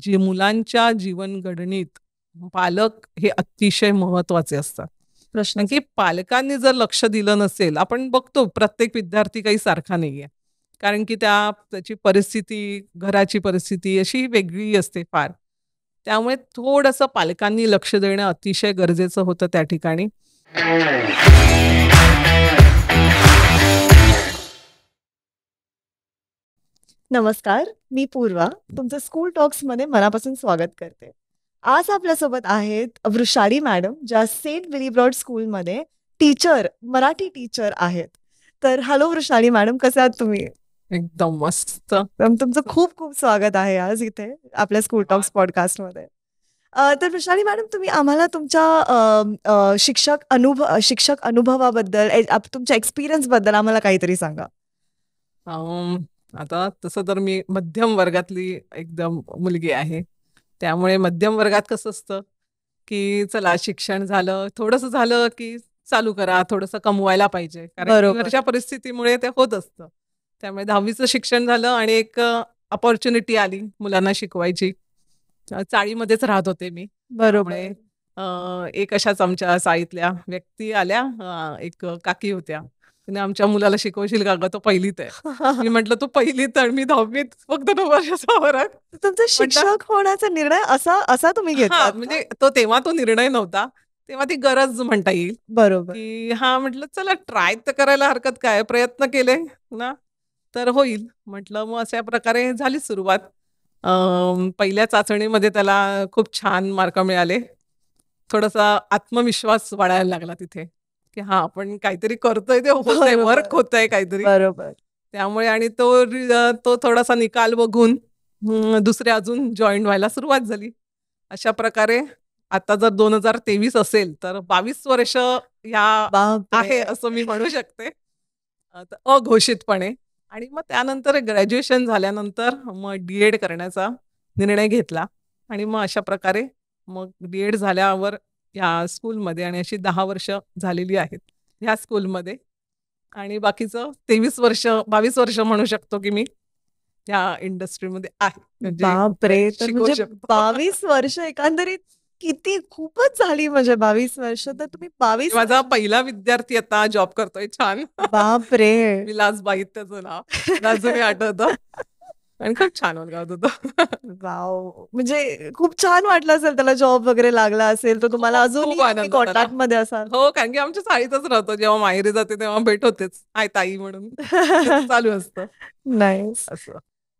जी मुलांच्या जीवनगडणीत पालक हे अतिशय महत्वाचे असतात प्रश्न की पालकांनी जर लक्ष दिलं नसेल आपण बघतो प्रत्येक विद्यार्थी काही सारखा नाहीये कारण की त्या त्याची परिस्थिती घराची परिस्थिती अशी वेगळी असते फार त्यामुळे थोडंसं पालकांनी लक्ष देणं अतिशय गरजेचं होतं त्या ठिकाणी नमस्कार मी पूर्वा तुमचं स्कूल टॉक्स मध्ये मनापासून स्वागत करते आज आपल्यासोबत आहेत वृषाळी मॅडम ज्या सेंट स्कूल मध्ये टीचर मराठी टीचर आहेत तर हॅलो वृषाळी मॅडम कसे आहात तुम्ही एकदम मस्त तुमचं खूप खूप स्वागत आहे आज इथे आपल्या स्कूल टॉक्स पॉडकास्टमध्ये तर वृषाळी मॅडम तुम्ही आम्हाला तुमच्या शिक्षक अनुभव शिक्षक अनुभवाबद्दल तुमच्या बद्दल आम्हाला काहीतरी सांगा आता तसं तर मी मध्यम वर्गातली एकदम मुलगी आहे त्यामुळे मध्यम वर्गात कसं असतं की चला शिक्षण झालं थोडंसं झालं की चालू करा थोडंसं कमवायला पाहिजे कारण घरच्या परिस्थितीमुळे ते होत असतं त्यामुळे दहावीचं शिक्षण झालं आणि एक अपॉर्च्युनिटी आली मुलांना शिकवायची चाळीमध्येच राहत होते मी बरोबर एक अशाच आमच्या साईतल्या व्यक्ती आल्या एक काकी होत्या तिने आमच्या मुलाला शिकवशील का ग तो पहिलीत आहे मी म्हटलं तो पहिलीत आणि मी दहावीत फक्त दोन वर्षाचा फरक तुमचा शिक्षक होण्याचा निर्णय असा असा तुम्ही घेतला म्हणजे तो तेव्हा तो निर्णय नव्हता तेव्हा ती गरज म्हणता येईल बरोबर की हा म्हटलं चला ट्राय तर करायला हरकत काय प्रयत्न केले ना तर होईल म्हटलं मग अशा प्रकारे झाली सुरुवात पहिल्या चाचणीमध्ये त्याला खूप छान मार्क मिळाले थोडासा आत्मविश्वास वाढायला लागला तिथे की हा आपण काहीतरी करतोय ते होतंय वर्क होत आहे काहीतरी बरोबर त्यामुळे आणि तो तो थोडासा निकाल बघून दुसरे अजून जॉईन व्हायला सुरुवात झाली अशा प्रकारे आता जर दोन हजार तेवीस असेल तर बावीस वर्ष ह्या आहे असं मी म्हणू शकते अघोषितपणे आणि मग त्यानंतर ग्रॅज्युएशन झाल्यानंतर मग डीएड करण्याचा निर्णय घेतला आणि मग अशा प्रकारे मग डीएड झाल्यावर या स्कूलमध्ये आणि अशी दहा वर्ष झालेली आहेत ह्या स्कूलमध्ये आणि बाकीचं तेवीस वर्ष बावीस वर्ष म्हणू शकतो की मी या इंडस्ट्रीमध्ये आहे म्हणजे बापरे म्हणजे बावीस वर्ष एकंदरीत किती खूपच झाली म्हणजे बावीस वर्ष तर तुम्ही बावीस माझा पहिला विद्यार्थी आता जॉब करतोय छान बापरे बाई त्याचं नाव अजूनही आठवतं आणि खूप छान होत गाव वाव म्हणजे खूप छान वाटलं असेल त्याला जॉब वगैरे लागला असेल तर तुम्हाला अजून कॉन्टॅक्ट मध्ये असाल हो कारण की आमच्या साईतच राहतो जेव्हा माहेरी जाते तेव्हा भेट होतेच आय ताई म्हणून चालू असतं नाही असं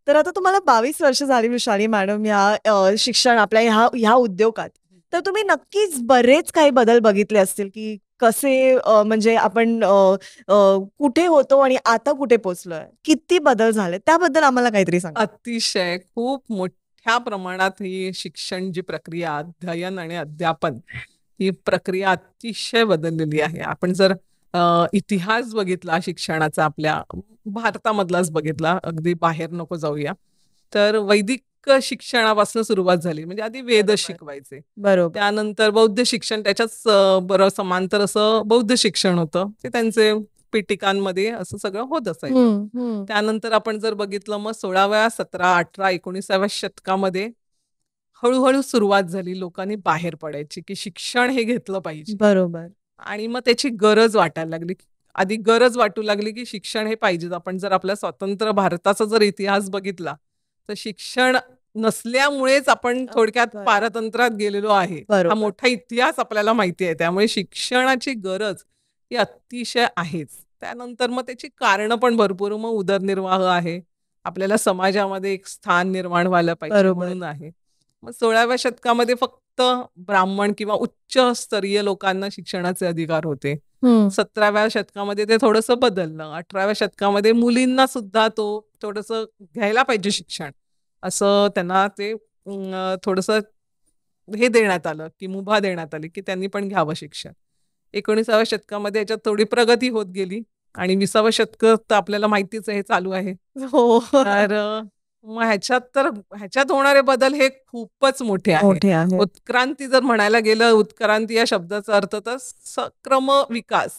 तर आता तुम्हाला बावीस वर्ष झाली विशाली मॅडम या शिक्षण आपल्या ह्या ह्या उद्योगात तर तुम्ही नक्कीच बरेच काही बदल बघितले असतील की कसे म्हणजे आपण कुठे होतो आणि आता कुठे पोहोचलोय किती बदल झाले त्याबद्दल आम्हाला काहीतरी सांग अतिशय खूप मोठ्या प्रमाणात ही शिक्षण जी प्रक्रिया अध्ययन आणि अध्यापन ही प्रक्रिया अतिशय बदललेली आहे आपण जर इतिहास बघितला शिक्षणाचा आपल्या भारतामधलाच बघितला अगदी बाहेर नको जाऊया तर वैदिक शिक्षणापासून सुरुवात झाली म्हणजे आधी वेद शिकवायचे बरोबर त्यानंतर बौद्ध शिक्षण त्याच्याच बरं समांतर असं बौद्ध शिक्षण होतं ते त्यांचे पिटिकांमध्ये असं सगळं होत असायचं त्यानंतर आपण जर बघितलं मग सोळाव्या सतरा अठरा एकोणीसाव्या शतकामध्ये हळूहळू सुरुवात झाली लोकांनी बाहेर पडायची की शिक्षण हे घेतलं पाहिजे बरोबर आणि मग त्याची गरज वाटायला लागली आधी गरज वाटू लागली की शिक्षण हे पाहिजे आपण जर आपल्या स्वतंत्र भारताचा जर इतिहास बघितला तर शिक्षण नसल्यामुळेच आपण थोडक्यात पारतंत्रात गेलेलो आहे हा मोठा इतिहास आपल्याला माहिती आहे त्यामुळे शिक्षणाची गरज ही अतिशय आहेच त्यानंतर मग त्याची कारणं पण भरपूर मग उदरनिर्वाह आहे आपल्याला समाजामध्ये एक स्थान निर्माण व्हायला पाहिजे म्हणून आहे मग सोळाव्या शतकामध्ये फक्त ब्राह्मण किंवा उच्च स्तरीय लोकांना शिक्षणाचे अधिकार होते सतराव्या शतकामध्ये ते थोडस बदललं अठराव्या शतकामध्ये मुलींना सुद्धा तो थोडस घ्यायला पाहिजे शिक्षण असं त्यांना ते थोडस हे देण्यात आलं की मुभा देण्यात आली की त्यांनी पण घ्यावं शिक्षण एकोणीसाव्या शतकामध्ये याच्यात थोडी प्रगती होत गेली आणि विसावं शतक तर आपल्याला माहितीच आहे चालू आहे हो तर मग ह्याच्यात तर ह्याच्यात होणारे बदल हे खूपच मोठे आहे उत्क्रांती जर म्हणायला गेलं उत्क्रांती या शब्दाचा अर्थ तर सक्रम विकास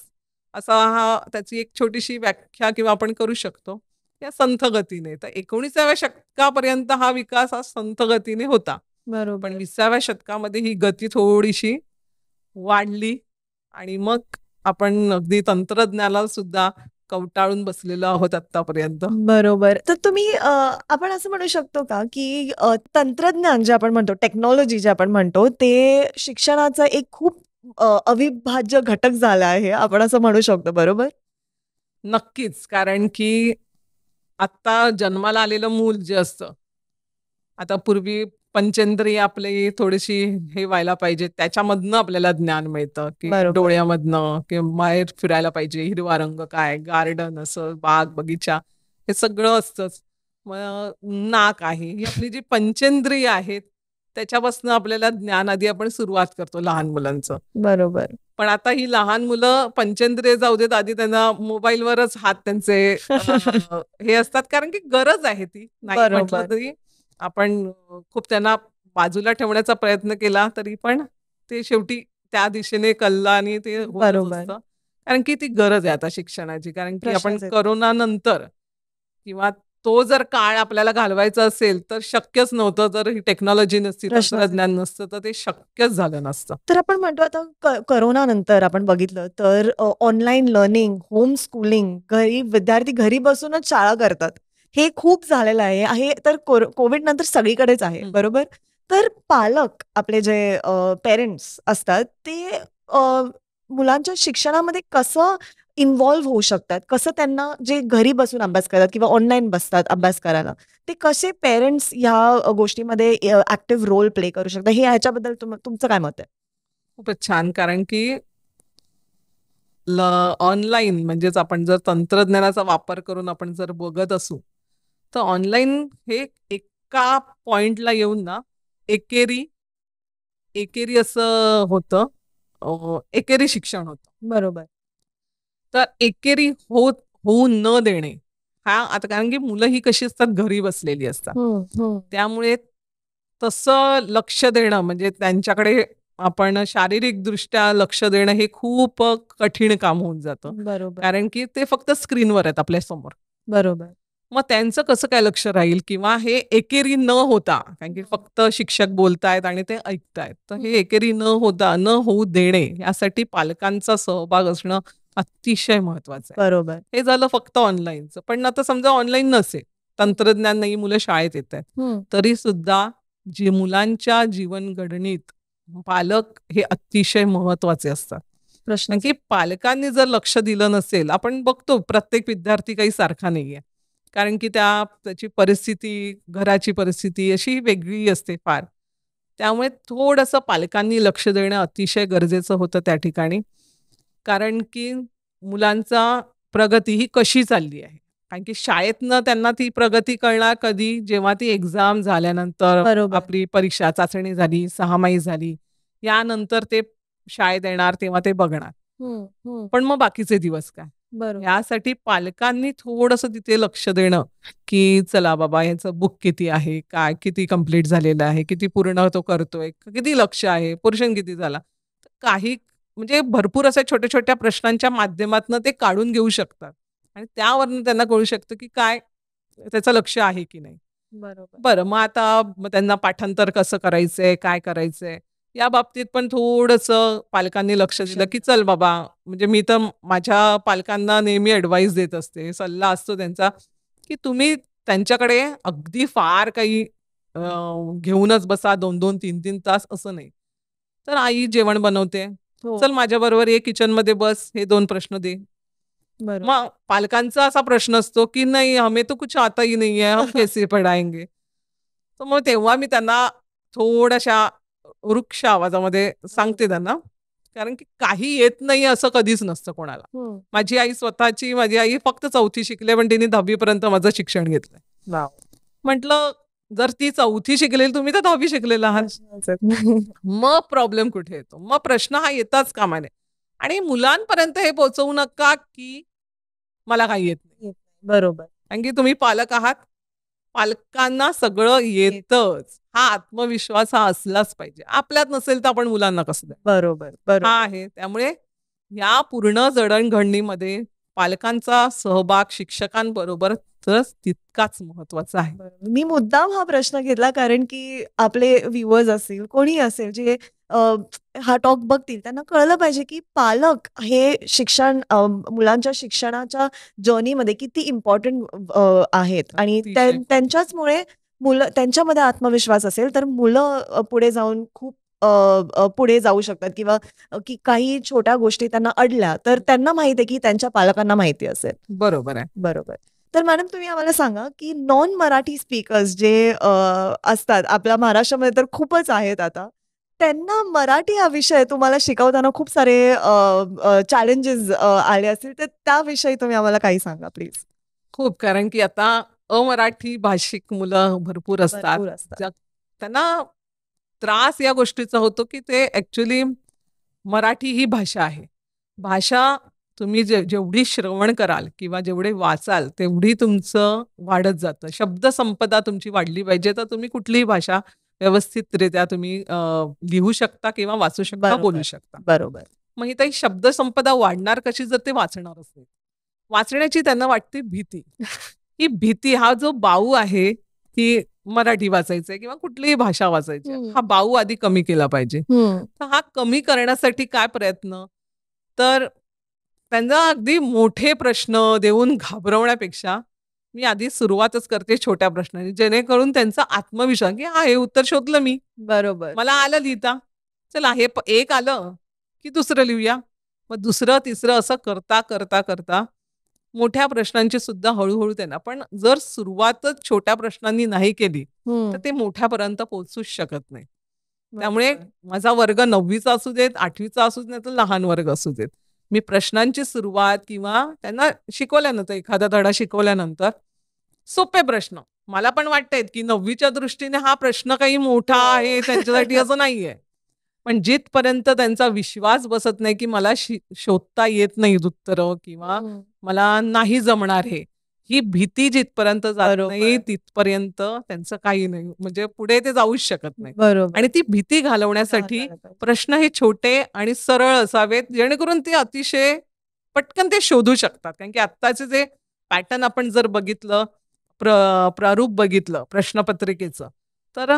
असा हा त्याची एक छोटीशी व्याख्या किंवा आपण करू शकतो या संथगतीने तर एकोणीसाव्या शतकापर्यंत हा विकास हा संथ गतीने होता बरोबर पण विसाव्या शतकामध्ये ही गती थोडीशी वाढली आणि मग आपण अगदी तंत्रज्ञानाला सुद्धा कवटाळून बसलेलो आहोत आतापर्यंत बरोबर तर तुम्ही आपण असं म्हणू शकतो का की तंत्रज्ञान जे आपण म्हणतो टेक्नॉलॉजी जे आपण म्हणतो ते शिक्षणाचा एक खूप अविभाज्य घटक झाला आहे आपण असं म्हणू शकतो बरोबर नक्कीच कारण की आत्ता जन्माला आलेलं मूल जे असतं आता पूर्वी पंचेंद्रिय आपली थोडीशी हे व्हायला पाहिजे त्याच्यामधनं आपल्याला ज्ञान मिळतं की डोळ्यामधनं किंवा बाहेर फिरायला पाहिजे हिरवा रंग काय गार्डन असं बाग बगीचा हे सगळं असतंच नाक आहे ही आपली जी पंचेंद्रिय आहेत त्याच्यापासून आपल्याला ज्ञान आधी आपण सुरुवात करतो लहान मुलांचं बरोबर पण आता ही लहान मुलं पंचेंद्रिय जाऊ देत आधी त्यांना मोबाईलवरच हात त्यांचे हे असतात कारण की गरज आहे ती नाही म्हटलं तरी आपण खूप त्यांना बाजूला ठेवण्याचा प्रयत्न केला तरी पण ते शेवटी त्या दिशेने कल्ला आणि ते कारण की ती गरज आहे आता शिक्षणाची कारण की आपण करोना नंतर किंवा तो जर काळ आपल्याला घालवायचा असेल तर शक्यच नव्हतं जर ही टेक्नॉलॉजी नसती तंत्रज्ञान नसतं तर ते शक्यच झालं नसतं तर आपण म्हणतो आता करोना नंतर आपण बघितलं तर ऑनलाईन लर्निंग होम स्कूलिंग घरी विद्यार्थी घरी बसूनच शाळा करतात हे खूप झालेलं आहे हे तर कोविड नंतर सगळीकडेच आहे बरोबर तर पालक आपले जे पेरेंट्स असतात ते मुलांच्या शिक्षणामध्ये कसं इन्व्हॉल्व्ह होऊ शकतात कसं त्यांना जे घरी बसून अभ्यास करतात किंवा ऑनलाईन बसतात अभ्यास करायला ते कसे पेरेंट्स ह्या गोष्टीमध्ये ऍक्टिव्ह रोल प्ले करू शकतात हे ह्याच्याबद्दल तुमचं काय मत आहे खूपच छान कारण की ऑनलाईन म्हणजेच आपण जर तंत्रज्ञानाचा वापर करून आपण जर बघत असू तर ऑनलाईन हे एका पॉइंटला येऊन ना एकेरी एकेरी असं होतं एकेरी शिक्षण होतं बरोबर तर एकेरी होत होऊ न देणे हा आता कारण की मुलं ही कशी असतात घरी बसलेली असतात त्यामुळे तसं लक्ष देणं म्हणजे त्यांच्याकडे आपण शारीरिकदृष्ट्या लक्ष देणं हे खूप कठीण काम होऊन जातं बरोबर कारण की ते फक्त स्क्रीनवर आहेत आपल्या समोर बरोबर मग त्यांचं कसं काय लक्ष राहील किंवा हे एकेरी न होता कारण की फक्त शिक्षक बोलतायत आणि ते ऐकतायत तर हे एकेरी न होता न होऊ देणे यासाठी पालकांचा सहभाग असणं अतिशय महत्वाचं आहे बरोबर हे झालं फक्त ऑनलाईनचं पण आता समजा ऑनलाईन नसेल तंत्रज्ञान नाही मुलं शाळेत येत आहेत तरी सुद्धा जी मुलांच्या जीवन घडणीत पालक हे अतिशय महत्वाचे असतात प्रश्न की पालकांनी जर लक्ष दिलं नसेल आपण बघतो प्रत्येक विद्यार्थी काही सारखा नाहीये कारण की त्या त्याची परिस्थिती घराची परिस्थिती अशी वेगळी असते फार त्यामुळे थोडंसं पालकांनी लक्ष देणं अतिशय गरजेचं होतं त्या ठिकाणी कारण की मुलांचा प्रगती ही कशी चालली आहे कारण की शाळेतनं त्यांना ती प्रगती कळणार कधी जेव्हा ती एक्झाम झाल्यानंतर आपली परीक्षा चाचणी झाली सहामाही झाली यानंतर ते शाळेत येणार तेव्हा ते बघणार पण मग बाकीचे दिवस काय बरोबर. यासाठी पालकांनी थोडस तिथे लक्ष देणं, की चला बाबा याचं बुक किती आहे? काय किती कंप्लीट झालेलं आहे? किती पूर्ण तो करतोय? किती लक्ष आहे? पोर्शन किती झाला? काही म्हणजे भरपूर अशा छोट्या-छोट्या प्रश्नांच्या माध्यमातून ते काढून घेऊ शकतात आणि त्यावरून त्यांना कळू शकतं, की काय त्याचं लक्ष आहे की नाही? बरोबर. बरं, मग आता त्यांना पाठांतर कसं करायचंय? काय करायचंय? या बाबतीत पण थोडस पालकांनी लक्ष दिलं की चल बाबा म्हणजे मी तर माझ्या पालकांना नेहमी ऍडवाइस देत असते सल्ला असतो त्यांचा की तुम्ही त्यांच्याकडे अगदी फार काही घेऊनच बसा दोन दोन तीन तीन तास असं नाही तर आई जेवण बनवते हो. चल माझ्या बरोबर ये किचन मध्ये बस हे दोन प्रश्न दे मग पालकांचा असा प्रश्न असतो की नाही हमें तो कुछ आता ही नाही आहे हम कैसे पडायंगे तर मग तेव्हा मी त्यांना थोड्याशा वृक्ष आवाजामध्ये सांगते त्यांना कारण की काही येत नाही असं कधीच नसतं कोणाला हो. माझी आई स्वतःची माझी आई फक्त चौथी शिकली पण तिने दहावीपर्यंत माझं शिक्षण घेतलंय म्हटलं जर ती चौथी शिकलेली तुम्ही तर दहावी शिकलेला आहात मग प्रॉब्लेम कुठे येतो मग प्रश्न हा येताच कामाने आणि मुलांपर्यंत हे पोहोचवू नका की मला काही येत नाही बरोबर कारण की तुम्ही पालक आहात पालकांना सगळं येतच हा आत्मविश्वास हा असलाच पाहिजे आपल्यात नसेल तर आपण मुलांना कसं बरोबर हा आहे त्यामुळे या पूर्ण जडणघडणीमध्ये पालकांचा सहभाग शिक्षकांबरोबर तितकाच महत्वाचा आहे मी मुद्दाम हा प्रश्न घेतला कारण की आपले व्ह्युअर्स असेल कोणी असेल जे हा टॉक बघतील त्यांना कळलं पाहिजे की पालक हे शिक्षण मुलांच्या शिक्षणाच्या जर्नीमध्ये किती इम्पॉर्टंट आहेत आणि त्यांच्याचमुळे मुलं त्यांच्यामध्ये आत्मविश्वास असेल तर मुलं पुढे जाऊन खूप पुढे जाऊ शकतात किंवा की काही छोट्या गोष्टी त्यांना अडल्या तर त्यांना माहिती आहे की त्यांच्या पालकांना माहिती असेल बरोबर आहे बरोबर तर मॅडम तुम्ही आम्हाला सांगा की नॉन मराठी स्पीकर्स जे असतात आपल्या महाराष्ट्रामध्ये तर खूपच आहेत आता त्यांना मराठी हा विषय तुम्हाला शिकवताना खूप सारे चॅलेंजेस आले असतील तर त्याविषयी तुम्ही आम्हाला काही सांगा प्लीज खूप कारण की आता अमराठी भाषिक मुलं भरपूर असतात त्यांना त्रास या गोष्टीचा होतो की ते ऍक्च्युली मराठी ही भाषा आहे भाषा तुम्ही जे जेवढी श्रवण कराल किंवा जेवढे वाचाल तेवढी तुमचं वाढत जातं शब्दसंपदा तुमची वाढली पाहिजे तर तुम्ही कुठलीही भाषा व्यवस्थितरित्या तुम्ही लिहू शकता किंवा वाचू शकता बोलू शकता बरोबर मग ही शब्दसंपदा वाढणार कशी जर ते वाचणार असेल वाचण्याची त्यांना वाटते भीती ही भीती हा जो बाऊ आहे की मराठी वाचायचंय किंवा कुठलीही भाषा वाचायची हा बाऊ आधी कमी केला पाहिजे तर हा कमी करण्यासाठी काय प्रयत्न तर त्यांना अगदी मोठे प्रश्न देऊन घाबरवण्यापेक्षा मी आधी सुरुवातच करते छोट्या प्रश्नाने जेणेकरून त्यांचा आत्मविश्वास की हा हे उत्तर शोधलं मी बरोबर मला आलं लिहिता चला हे एक आलं की दुसरं लिहूया मग दुसरं तिसरं असं करता करता करता मोठ्या प्रश्नांची सुद्धा हळूहळू त्यांना पण जर सुरुवातच छोट्या प्रश्नांनी नाही केली तर ते मोठ्यापर्यंत पोहोचूच शकत नाही त्यामुळे माझा वर्ग नववीचा असू देत आठवीचा असू देत नाही तर लहान वर्ग असू देत मी प्रश्नांची सुरुवात किंवा त्यांना शिकवल्यानंतर एखादा धडा शिकवल्यानंतर सोपे प्रश्न मला पण वाटत की नववीच्या दृष्टीने हा प्रश्न काही मोठा हो. आहे त्यांच्यासाठी असं नाहीये पण जिथपर्यंत त्यांचा विश्वास बसत नाही की मला शोधता येत नाही उत्तर किंवा हो. मला नाही जमणार हे ही भीती जिथपर्यंत जात नाही तिथपर्यंत त्यांचं काही नाही म्हणजे पुढे ते जाऊच शकत नाही आणि ती भीती घालवण्यासाठी प्रश्न हे छोटे आणि सरळ असावेत जेणेकरून ते अतिशय पटकन ते शोधू शकतात कारण की आत्ताचे जे पॅटर्न आपण जर बघितलं प्र प्रारूप बघितलं प्रश्नपत्रिकेचं तर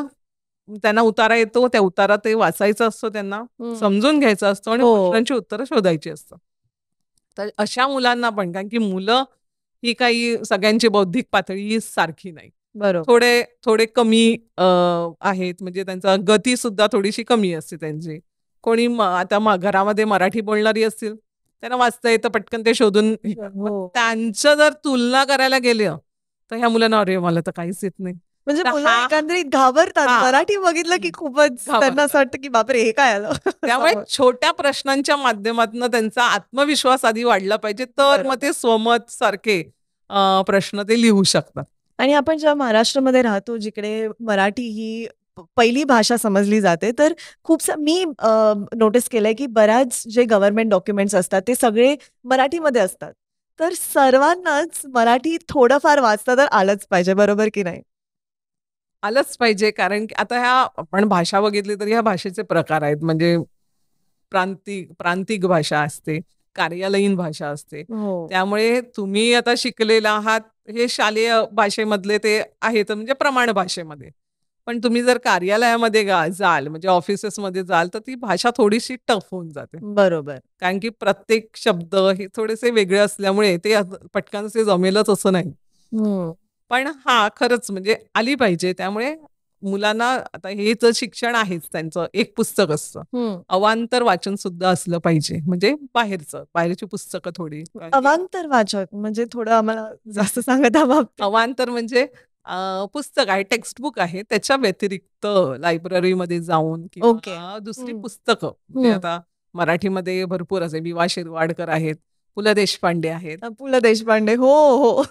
त्यांना उतारा येतो त्या उतारा ते वाचायचा असतो त्यांना समजून घ्यायचा असतो आणि प्रश्नांची हो. उत्तरं शोधायची असत तर अशा मुलांना पण कारण की मुलं ही काही सगळ्यांची बौद्धिक पातळी सारखी नाही बरोबर थोडे थोडे कमी आहेत म्हणजे त्यांचा गती सुद्धा थोडीशी कमी असते त्यांची कोणी आता घरामध्ये मराठी बोलणारी असतील त्यांना वाचता येतं पटकन ते शोधून हो. त्यांचं जर तुलना करायला गेलं तर ह्या मुलांना अरे मला तर काहीच येत नाही म्हणजे मुलं एकंदरीत घाबरतात मराठी बघितलं की खूपच त्यांना असं वाटतं की बापरे हे काय आलं त्यामुळे छोट्या प्रश्नांच्या माध्यमातून त्यांचा आत्मविश्वास आधी वाढला पाहिजे तर मग ते स्वमत सारखे प्रश्न ते लिहू शकतात आणि आपण जेव्हा महाराष्ट्रामध्ये राहतो जिकडे मराठी ही पहिली भाषा समजली जाते तर खूप मी नोटीस केलंय की बऱ्याच जे गव्हर्नमेंट डॉक्युमेंट्स असतात ते सगळे मराठीमध्ये असतात तर सर्वांनाच मराठी थोडंफार वाचता तर आलंच पाहिजे बरोबर की नाही आलंच पाहिजे कारण की आता ह्या आपण भाषा बघितली तर ह्या भाषेचे प्रकार आहेत म्हणजे प्रांतिक प्रांतिक भाषा असते कार्यालयीन भाषा असते हो. त्यामुळे तुम्ही आता शिकलेला आहात हे शालेय भाषेमधले ते आहेत म्हणजे प्रमाण भाषेमध्ये पण तुम्ही जर कार्यालयामध्ये जाल म्हणजे ऑफिसेसमध्ये जाल तर ती भाषा थोडीशी टफ होऊन जाते बरोबर कारण की प्रत्येक शब्द हे थोडेसे वेगळे असल्यामुळे ते पटकन असे जमेलच असं नाही हो. पण हा खरंच म्हणजे आली पाहिजे त्यामुळे मुलांना आता हे शिक्षण आहेच त्यांचं एक पुस्तक असतं अवांतर वाचन सुद्धा असलं पाहिजे म्हणजे बाहेरचं बाहेरची पुस्तकं थोडी अवांतर वाचक म्हणजे थोडं आम्हाला जास्त सांगत अवांतर म्हणजे पुस्तक आहे टेक्स्टबुक आहे त्याच्या व्यतिरिक्त लायब्ररीमध्ये जाऊन किंवा दुसरी पुस्तकं म्हणजे आता मराठीमध्ये भरपूर असे विवा शिरवाडकर आहेत पु ल देशपांडे आहेत पु ल देशपांडे हो हो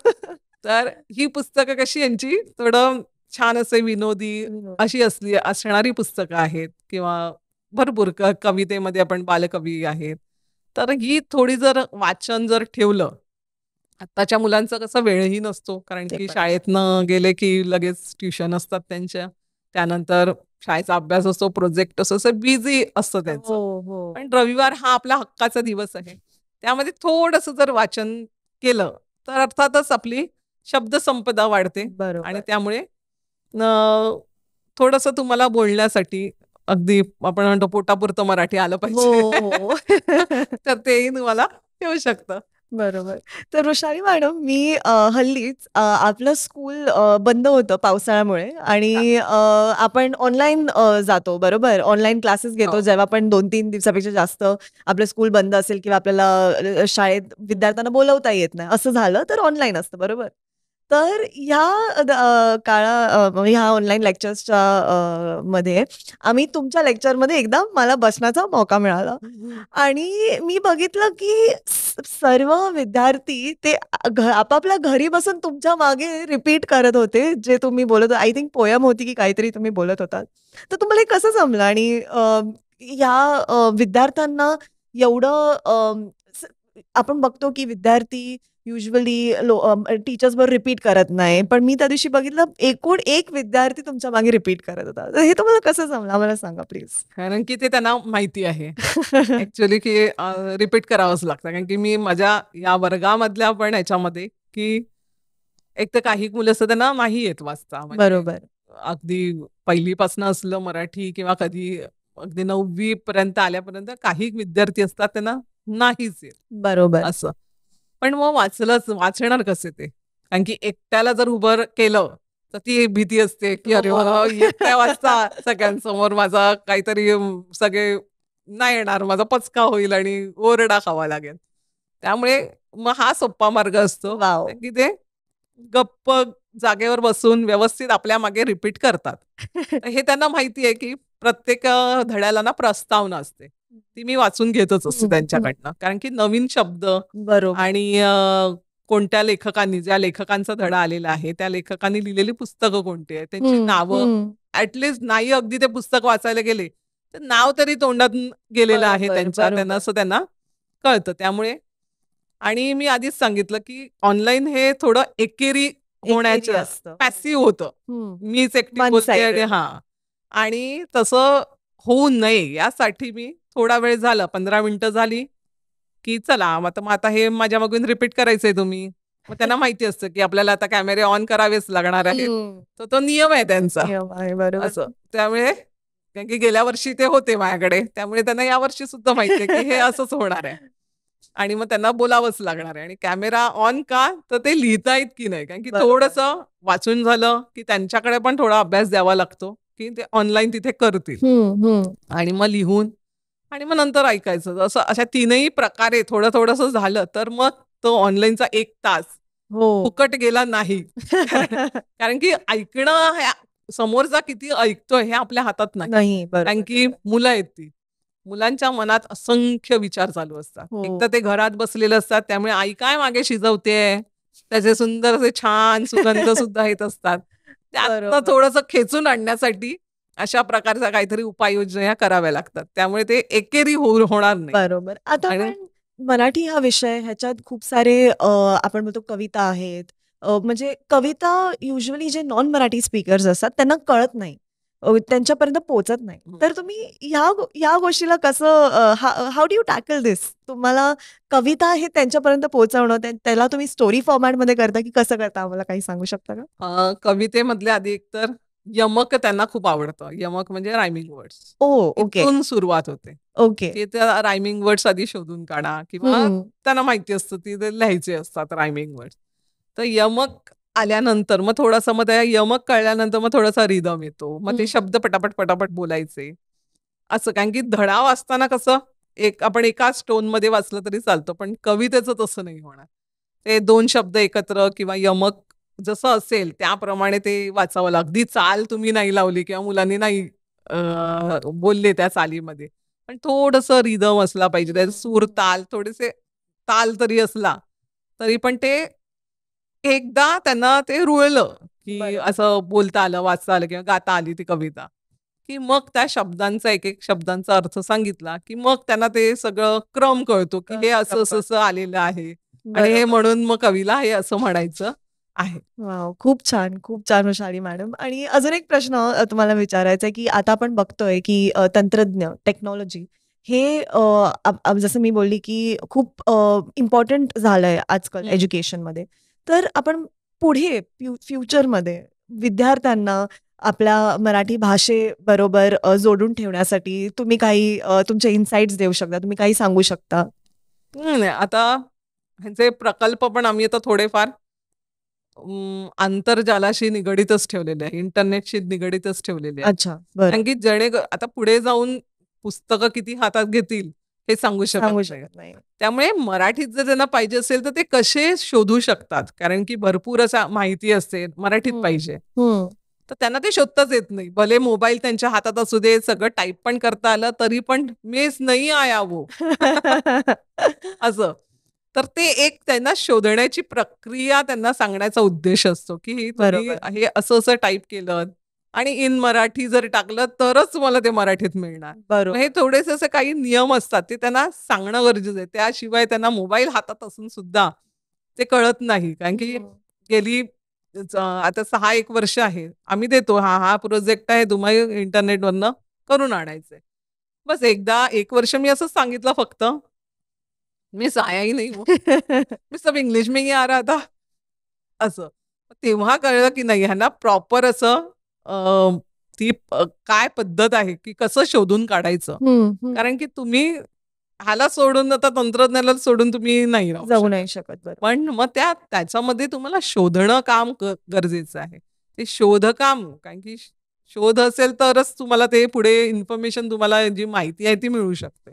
तर ही पुस्तकं कशी यांची थोडं छान असे विनोदी हो. अशी असली असणारी पुस्तकं आहेत किंवा भरपूर कवितेमध्ये आपण बालकवी आहेत तर ही थोडी जर वाचन जर ठेवलं आत्ताच्या मुलांचा कसं वेळही नसतो कारण की शाळेतनं गेले की लगेच ट्युशन असतात त्यांच्या त्यानंतर शाळेचा अभ्यास असतो प्रोजेक्ट असतो असं बिझी असतं त्यांचं हो, हो. पण रविवार हा आपला हक्काचा दिवस आहे त्यामध्ये थोडस जर वाचन केलं तर अर्थातच आपली शब्दसंपदा वाढते आणि त्यामुळे थोडस तुम्हाला बोलण्यासाठी अगदी आपण म्हणतो पोटापुरतं मराठी आलं हो, पाहिजे हो, हो. तर तेही तुम्हाला येऊ शकतं बरोबर तर रुषाली मॅडम मी हल्लीच आपलं स्कूल बंद होतं पावसाळ्यामुळे आणि आपण ऑनलाईन जातो बरोबर ऑनलाईन क्लासेस घेतो जेव्हा आपण दोन तीन दिवसापेक्षा जास्त आपलं स्कूल बंद असेल किंवा आपल्याला शाळेत विद्यार्थ्यांना बोलवता येत नाही असं झालं तर ऑनलाईन असतं बरोबर तर ह्या काळा म्हणजे ह्या ऑनलाईन लेक्चर्सच्या मध्ये आम्ही तुमच्या लेक्चरमध्ये एकदा मला बसण्याचा मौका मिळाला आणि मी बघितलं की सर्व विद्यार्थी ते आपापल्या घरी बसून तुमच्या मागे रिपीट करत होते जे तुम्ही बोलत आय थिंक पोयम होती की काहीतरी तुम्ही बोलत होता तर तुम्हाला हे कसं जमलं आणि ह्या विद्यार्थ्यांना एवढं आपण बघतो की विद्यार्थी युजली टीचर्स बरोबर रिपीट करत नाही पण मी त्या दिवशी बघितलं एकूण एक विद्यार्थी तुमच्या मागे रिपीट करत होता हे तुम्हाला कसं जमलं मला सांगा प्लीज कारण की ते त्यांना माहिती आहे ऍक्च्युली की रिपीट करावंच लागतं कारण की मी माझ्या या वर्गामधल्या पण याच्यामध्ये की एक तर काही मुलं असतात त्यांना नाही येत वाचता म्हणजे बरोबर अगदी पहिलीपासनं असलं मराठी किंवा कधी अगदी नववी पर्यंत आल्यापर्यंत काही विद्यार्थी असतात त्यांना नाहीच येत बरोबर असं पण मग वाचलंच वाचणार कसे ते कारण की एकट्याला जर उभं केलं तर ती भीती असते की अरे हो. एकट्या वाचता सगळ्यांसमोर माझा काहीतरी सगळे नाही येणार माझा पचका होईल आणि ओरडा खावा लागेल त्यामुळे मग हा सोप्पा मार्ग असतो की ते गप्प जागेवर बसून व्यवस्थित आपल्या मागे रिपीट करतात हे त्यांना माहिती आहे की प्रत्येक धड्याला ना प्रस्तावना असते ती मी वाचून घेतच असते त्यांच्याकडनं कारण की नवीन शब्द बरोबर आणि कोणत्या लेखकांनी ज्या लेखकांचा धडा आलेला आहे त्या लेखकांनी लिहिलेली पुस्तकं कोणती आहेत त्यांची नावं ऍटलिस्ट नाही अगदी ते पुस्तक वाचायला गेले तर नाव तरी तोंडात गेलेलं आहे त्यांच्या त्यांना असं त्यांना कळतं त्यामुळे आणि मी आधीच सांगितलं की ऑनलाईन हे थोडं एकेरी होण्याचं पॅसिव्ह होतं मीच एकटी बोलते हा आणि तसं होऊ नये यासाठी मी थोडा वेळ झाला पंधरा मिनिटं झाली की चला आता मग आता हे माझ्या मागून रिपीट करायचंय तुम्ही मग त्यांना माहिती असतं की आपल्याला आता कॅमेरे ऑन करावेच लागणार आहे हो. तर तो नियम आहे त्यांचा असं त्यामुळे कारण की गेल्या वर्षी ते होते माझ्याकडे त्यामुळे त्यांना या वर्षी सुद्धा माहिती आहे की हे असंच होणार आहे आणि मग त्यांना बोलावंच लागणार आहे आणि कॅमेरा ऑन का तर ते लिहितायत की नाही कारण की थोडस वाचून झालं की त्यांच्याकडे पण थोडा अभ्यास द्यावा लागतो की ते ऑनलाईन तिथे करतील आणि मग लिहून आणि मग नंतर ऐकायचं असं अशा तीनही प्रकारे थोडं थोडंसं झालं तर मग तो ऑनलाईनचा एक तास हो फुकट गेला नाही कारण की ऐकणं समोरचा किती ऐकतोय हे आपल्या हातात नाही कारण की मुलं आहेत मुलांच्या मनात असंख्य विचार चालू असतात हो. एक तर ते घरात बसलेले असतात त्यामुळे आई काय मागे शिजवते त्याचे सुंदर असे छान सुगंध सुद्धा येत असतात त्यात थोडस खेचून आणण्यासाठी अशा प्रकारचा काहीतरी उपाययोजना योजना कराव्या लागतात त्यामुळे ते एकेरी हो, होणार नाही बरोबर आता मराठी हा विषय ह्याच्यात खूप सारे आपण म्हणतो कविता आहेत म्हणजे कविता युजली जे नॉन मराठी स्पीकर्स असतात त्यांना कळत नाही त्यांच्यापर्यंत पोहोचत नाही हो. तर तुम्ही या या गोष्टीला कसं how do you tackle this तुम्हाला कविता हे त्यांच्यापर्यंत पोहोचवणं त्याला तुम्ही स्टोरी फॉर्मॅटमध्ये करता की कसं करता आम्हाला काही सांगू शकता का कवितेमधले आधी तर यमक त्यांना खूप आवडतं यमक म्हणजे रायमिंग वर्ड्स ओके सुरुवात होते ओके ते त्या रायमिंग वर्ड्स आधी शोधून काढा किंवा त्यांना माहिती असतं ती लिहायचे असतात रायमिंग वर्ड्स तर यमक आल्यानंतर मग थोडासा मग त्या यमक कळल्यानंतर मग थोडासा रिदम येतो मग ते शब्द पटापट पटापट बोलायचे असं कारण की धडा वाचताना कसं एक आपण एकाच टोन मध्ये वाचलं तरी चालतो पण कवितेचं तसं नाही होणार ते दोन शब्द एकत्र किंवा यमक जसं असेल त्याप्रमाणे ते वाचावं लागतं अगदी चाल तुम्ही नाही लावली किंवा मुलांनी नाही बोलले त्या चालीमध्ये पण थोडस रिदम असला पाहिजे त्याचे सूर ताल थोडेसे ताल तरी असला तरी पण ते एकदा त्यांना ते रुळलं की असं बोलता आलं वाचता आलं किंवा गाता आली ती कविता की मग त्या शब्दांचा एक एक शब्दांचा अर्थ सांगितला की मग त्यांना ते सगळं क्रम कळतो की हे असं असं आलेलं आहे आणि हे म्हणून मग कवीला हे असं म्हणायचं आहे. खूप छान, खूप छान वशाली मॅडम. आणि अजून एक प्रश्न तुम्हाला विचारायचा आहे, की आता आपण बघतोय, की तंत्रज्ञ, टेक्नॉलॉजी हे जसं मी बोलली, की खूप इम्पॉर्टंट झालंय आजकाल एज्युकेशन एज्युकेशनमध्ये. तर आपण पुढे फ्यु फ्युचरमध्ये विद्यार्थ्यांना आपल्या मराठी भाषेबरोबर जोडून ठेवण्यासाठी तुम्ही काही तुमच्या तुमचे देऊ शकता, तुम्ही काही सांगू शकता? आता ह्यांचे प्रकल्प पण आम्ही आता थोडेफार आंतरजालाशी निगडीतच ठेवलेले आहे इंटरनेटशी निगडीतच ठेवलेले अच्छा कारण की जेणे आता पुढे जाऊन पुस्तकं किती हातात घेतील हे सांगू शकत नाही त्यामुळे मराठीत जर त्यांना पाहिजे असेल तर ते कसे शोधू शकतात कारण की भरपूर असा माहिती असते मराठीत पाहिजे तर त्यांना ते शोधताच येत नाही भले मोबाईल त्यांच्या हातात असू दे सगळं टाईप पण करता आलं तरी पण मेस नाही आया असं तर ते एक त्यांना शोधण्याची प्रक्रिया त्यांना सांगण्याचा उद्देश असतो की हे असं असं टाईप केलं आणि इन मराठी जर टाकलं तरच तुम्हाला ते मराठीत मिळणार बरोबर हे थोडेसे असे काही नियम असतात ते त्यांना सांगणं गरजेचं आहे त्याशिवाय त्यांना मोबाईल हातात असून सुद्धा ते कळत नाही कारण की हो. गेली आता सहा एक वर्ष आहे आम्ही देतो हा हा प्रोजेक्ट आहे तुम्हाला इंटरनेटवरनं करून आणायचंय बस एकदा एक वर्ष मी असंच सांगितलं फक्त मी आया ही नाही मी सब इंग्लिश मे ही आ रहा था असं तेव्हा कळलं की नाही ह्यांना प्रॉपर असं ती काय पद्धत आहे की कसं शोधून काढायचं कारण की तुम्ही ह्याला सोडून आता तंत्रज्ञानाला सोडून तुम्ही नाही जाऊ नाही शकत पण मग त्या त्याच्यामध्ये तुम्हाला शोधणं काम गरजेचं आहे ते शोध काम कारण की शोध असेल तरच तुम्हाला ते पुढे इन्फॉर्मेशन तुम्हाला जी माहिती आहे ती मिळू शकते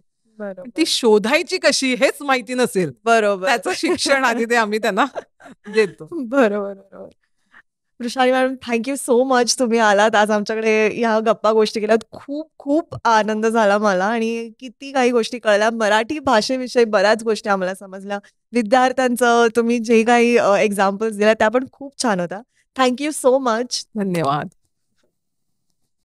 ती शोधायची कशी हेच माहिती नसेल बरोबर त्याचं शिक्षण आधी ते आम्ही त्यांना देतो बरोबर बरोबर Vrushali madam thank you so much तुम्ही आलात आज आमच्याकडे ह्या गप्पा गोष्टी केल्यात खूप खूप आनंद झाला मला आणि किती काही गोष्टी कळल्या मराठी भाषेविषयी बऱ्याच गोष्टी आम्हाला समजल्या विद्यार्थ्यांचं तुम्ही जे काही एक्झाम्पल्स दिल्या त्या पण खूप छान होत्या थँक्यू सो मच धन्यवाद